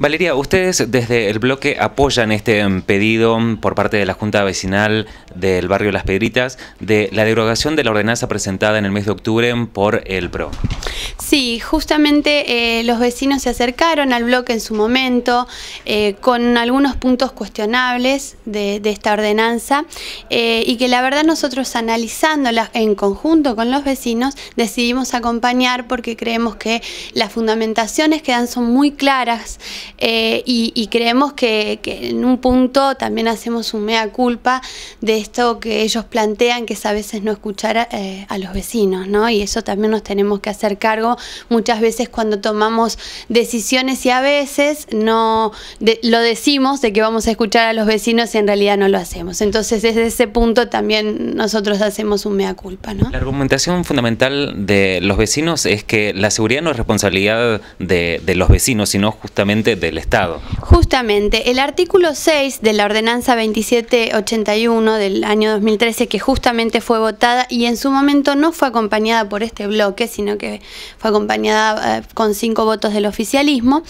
Valeria, ustedes desde el bloque apoyan este em, pedido por parte de la Junta Vecinal del barrio Las Pedritas de la derogación de la ordenanza presentada en el mes de octubre por el PRO. Sí, justamente eh, los vecinos se acercaron al bloque en su momento eh, con algunos puntos cuestionables de, esta ordenanza eh, y que la verdad nosotros analizándola en conjunto con los vecinos decidimos acompañar porque creemos que las fundamentaciones que dan son muy claras eh, y, creemos que, en un punto también hacemos un mea culpa de esto que ellos plantean, que es a veces no escuchar eh, a, los vecinos, ¿no? Y eso también nos tenemos que hacer cargo muchas veces cuando tomamos decisiones y a veces no lo decimos de que vamos a escuchar a los vecinos y en realidad no lo hacemos. Entonces desde ese punto también nosotros hacemos un mea culpa, ¿no? La argumentación fundamental de los vecinos es que la seguridad no es responsabilidad de, de los vecinos, sino justamente del Estado. Justamente, el artículo 6 de la ordenanza 2781 del año 2013, que justamente fue votada y en su momento no fue acompañada por este bloque, sino que fue acompañada eh, con cinco votos del oficialismo,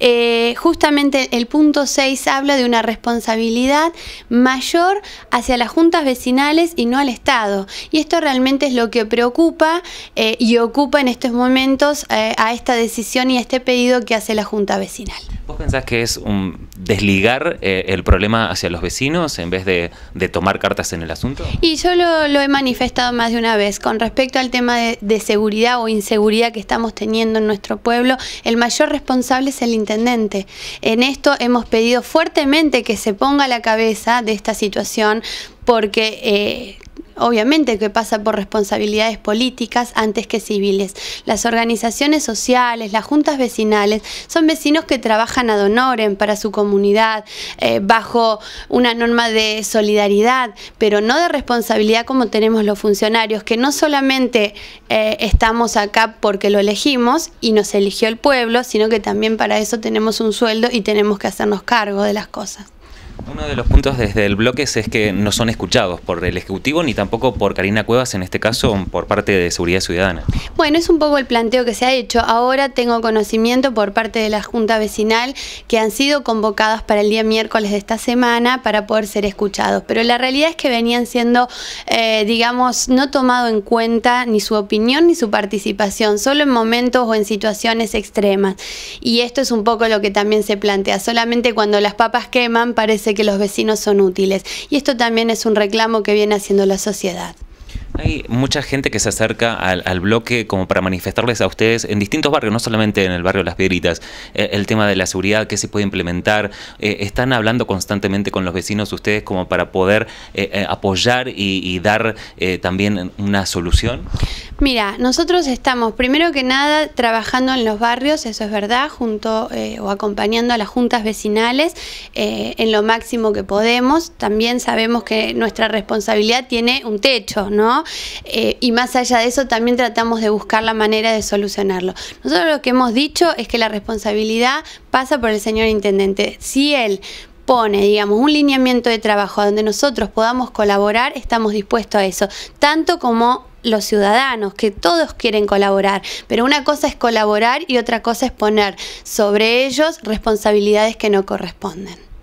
eh, justamente el punto 6 habla de una responsabilidad mayor hacia las juntas vecinales y no al Estado. Y esto realmente es lo que preocupa eh, y ocupa en estos momentos a esta decisión y a este pedido que hace la Junta Vecinal. ¿Vos pensás que es un desligar eh, el problema hacia los vecinos en vez de, tomar cartas en el asunto? Y yo lo, he manifestado más de una vez. Con respecto al tema de, seguridad o inseguridad que estamos teniendo en nuestro pueblo, el mayor responsable es el intendente. En esto hemos pedido fuertemente que se ponga la cabeza de esta situación porque... Eh, obviamente que pasa por responsabilidades políticas antes que civiles. Las organizaciones sociales, las juntas vecinales, son vecinos que trabajan ad honorem para su comunidad, eh, bajo una norma de solidaridad, pero no de responsabilidad como tenemos los funcionarios, que no solamente eh, estamos acá porque lo elegimos y nos eligió el pueblo, sino que también para eso tenemos un sueldo y tenemos que hacernos cargo de las cosas. Uno de los puntos desde el bloque es que no son escuchados por el Ejecutivo ni tampoco por Karina Cuevas, en este caso por parte de Seguridad Ciudadana. Bueno, es un poco el planteo que se ha hecho. Ahora tengo conocimiento por parte de la Junta Vecinal que han sido convocadas para el día miércoles de esta semana para poder ser escuchados. Pero la realidad es que venían siendo, eh, digamos, no tomado en cuenta ni su opinión ni su participación, solo en momentos o en situaciones extremas. Y esto es un poco lo que también se plantea. Solamente cuando las papas queman parece que los vecinos son útiles. Y esto también es un reclamo que viene haciendo la sociedad. Hay mucha gente que se acerca al, bloque como para manifestarles a ustedes en distintos barrios, no solamente en el barrio Las Piedritas, eh, el tema de la seguridad, que se puede implementar. Eh, ¿Están hablando constantemente con los vecinos ustedes como para poder eh, apoyar y dar también una solución? Mira, nosotros estamos primero que nada trabajando en los barrios, eso es verdad, junto eh, o acompañando a las juntas vecinales eh, en lo máximo que podemos. También sabemos que nuestra responsabilidad tiene un techo, ¿no? Eh, y más allá de eso también tratamos de buscar la manera de solucionarlo. Nosotros lo que hemos dicho es que la responsabilidad pasa por el señor intendente. Si él pone, digamos, un lineamiento de trabajo donde nosotros podamos colaborar, estamos dispuestos a eso, tanto como los ciudadanos, que todos quieren colaborar, pero una cosa es colaborar y otra cosa es poner sobre ellos responsabilidades que no corresponden.